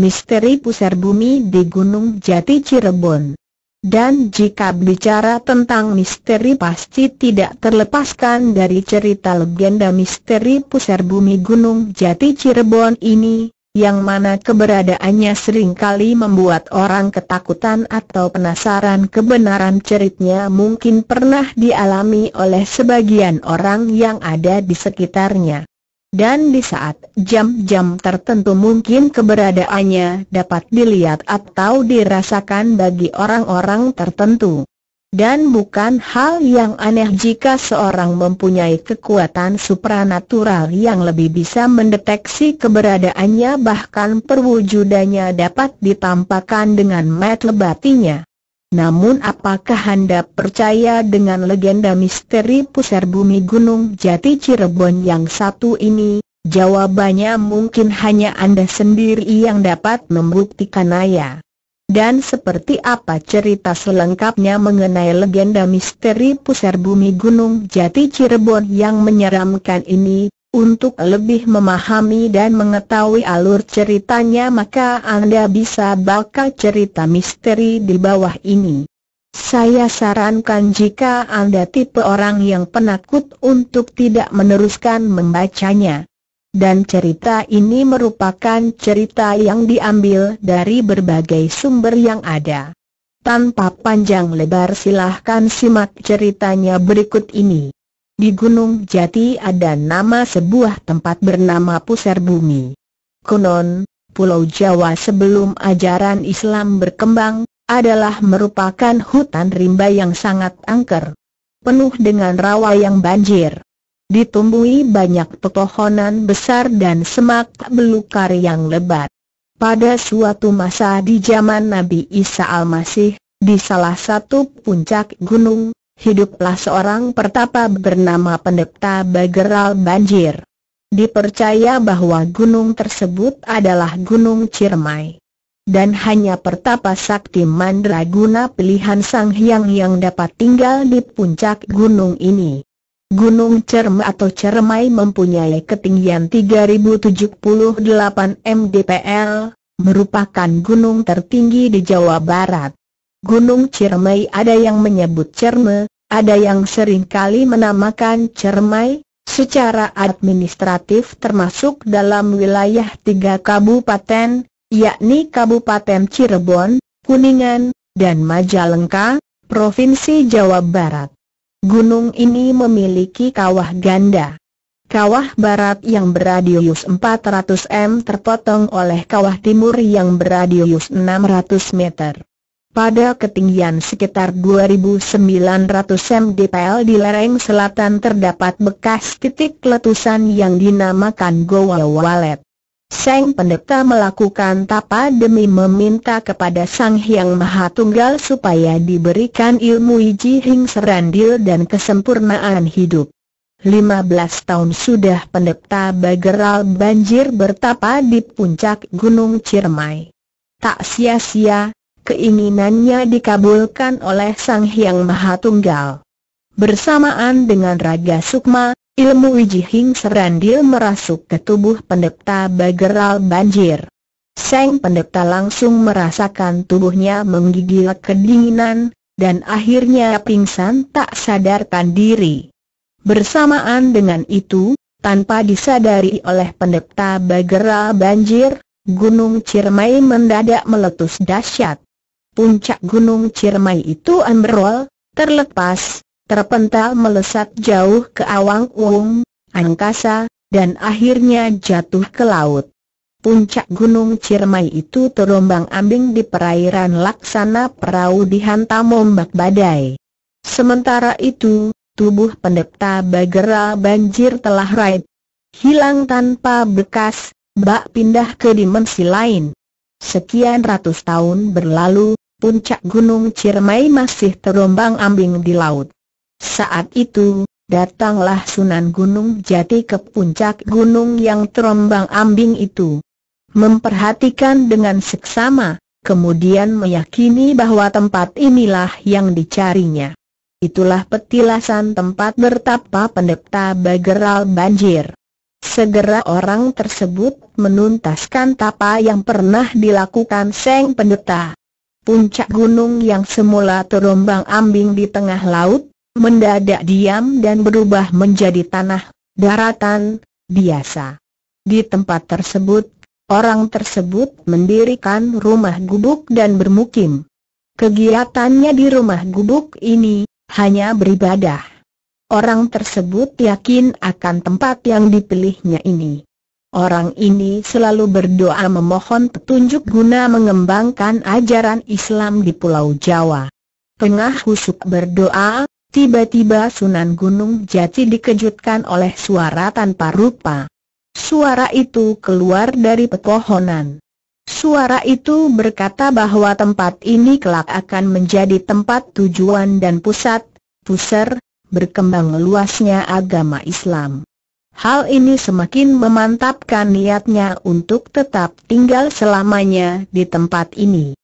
misteri pusar bumi di Gunung Jati Cirebon. Dan jika bicara tentang misteri pasti tidak terlepaskan dari cerita legenda misteri pusar bumi Gunung Jati Cirebon ini, yang mana keberadaannya seringkali membuat orang ketakutan atau penasaran kebenaran ceritanya mungkin pernah dialami oleh sebagian orang yang ada di sekitarnya dan di saat jam-jam tertentu mungkin keberadaannya dapat dilihat atau dirasakan bagi orang-orang tertentu. Dan bukan hal yang aneh jika seorang mempunyai kekuatan supranatural yang lebih bisa mendeteksi keberadaannya bahkan perwujudannya dapat ditampakkan dengan mata lebatinya. Namun apakah Anda percaya dengan legenda misteri pusar bumi Gunung Jati Cirebon yang satu ini? Jawabannya mungkin hanya Anda sendiri yang dapat membuktikan ayah. Dan seperti apa cerita selengkapnya mengenai legenda misteri pusar bumi Gunung Jati Cirebon yang menyeramkan ini, untuk lebih memahami dan mengetahui alur ceritanya maka Anda bisa baca cerita misteri di bawah ini. Saya sarankan jika Anda tipe orang yang penakut untuk tidak meneruskan membacanya. Dan cerita ini merupakan cerita yang diambil dari berbagai sumber yang ada. Tanpa panjang lebar silahkan simak ceritanya berikut ini. Di Gunung Jati ada nama sebuah tempat bernama Pusar Bumi. Konon, Pulau Jawa sebelum ajaran Islam berkembang, adalah merupakan hutan rimba yang sangat angker. Penuh dengan rawa yang banjir. Ditumbuhi banyak pepohonan besar dan semak belukar yang lebat. Pada suatu masa di zaman Nabi Isa al-Masih, di salah satu puncak gunung, hiduplah seorang pertapa bernama Pendeta Bageral Banjir. Dipercaya bahwa gunung tersebut adalah Gunung Ciremai. Dan hanya pertapa sakti mandraguna pilihan Sang Hyang yang dapat tinggal di puncak gunung ini. Gunung Cerm atau Ciremai mempunyai ketinggian 3078 mdpl, merupakan gunung tertinggi di Jawa Barat. Gunung Ciremai ada yang menyebut Cerme, ada yang seringkali menamakan Ciremai. secara administratif termasuk dalam wilayah tiga kabupaten, yakni Kabupaten Cirebon, Kuningan, dan Majalengka, Provinsi Jawa Barat. Gunung ini memiliki kawah ganda. Kawah barat yang beradius 400 m terpotong oleh kawah timur yang beradius 600 meter. Pada ketinggian sekitar 2.900 mdpl di lereng selatan terdapat bekas titik letusan yang dinamakan Goa Walet. Sang pendeta melakukan tapa demi meminta kepada Sang Hyang Maha Tunggal supaya diberikan ilmu Iji Hing Serandil dan kesempurnaan hidup. 15 tahun sudah pendeta Bageral banjir bertapa di puncak Gunung Ciremai. Tak sia-sia, Keinginannya dikabulkan oleh Sang Hyang Maha Tunggal. Bersamaan dengan Raga Sukma, ilmu Wijihing Serandil merasuk ke tubuh pendeta Bageral Banjir. Sang pendeta langsung merasakan tubuhnya menggigil kedinginan, dan akhirnya pingsan tak sadarkan diri. Bersamaan dengan itu, tanpa disadari oleh pendeta Bageral Banjir, Gunung Ciremai mendadak meletus dahsyat puncak gunung Ciremai itu ambrol, terlepas, terpental melesat jauh ke awang-uung, angkasa, dan akhirnya jatuh ke laut. Puncak gunung Ciremai itu terombang ambing di perairan laksana perahu dihantam ombak badai. Sementara itu, tubuh pendeta Bagera banjir telah raib. Hilang tanpa bekas, bak pindah ke dimensi lain. Sekian ratus tahun berlalu, puncak Gunung Ciremai masih terombang ambing di laut. Saat itu, datanglah Sunan Gunung Jati ke puncak gunung yang terombang ambing itu. Memperhatikan dengan seksama, kemudian meyakini bahwa tempat inilah yang dicarinya. Itulah petilasan tempat bertapa pendeta Bageral Banjir. Segera orang tersebut menuntaskan tapa yang pernah dilakukan Seng Pendeta puncak gunung yang semula terombang ambing di tengah laut, mendadak diam dan berubah menjadi tanah, daratan, biasa. Di tempat tersebut, orang tersebut mendirikan rumah gubuk dan bermukim. Kegiatannya di rumah gubuk ini, hanya beribadah. Orang tersebut yakin akan tempat yang dipilihnya ini. Orang ini selalu berdoa memohon petunjuk guna mengembangkan ajaran Islam di Pulau Jawa. Tengah husuk berdoa, tiba-tiba Sunan Gunung Jati dikejutkan oleh suara tanpa rupa. Suara itu keluar dari pepohonan. Suara itu berkata bahwa tempat ini kelak akan menjadi tempat tujuan dan pusat, pusar, berkembang luasnya agama Islam. Hal ini semakin memantapkan niatnya untuk tetap tinggal selamanya di tempat ini.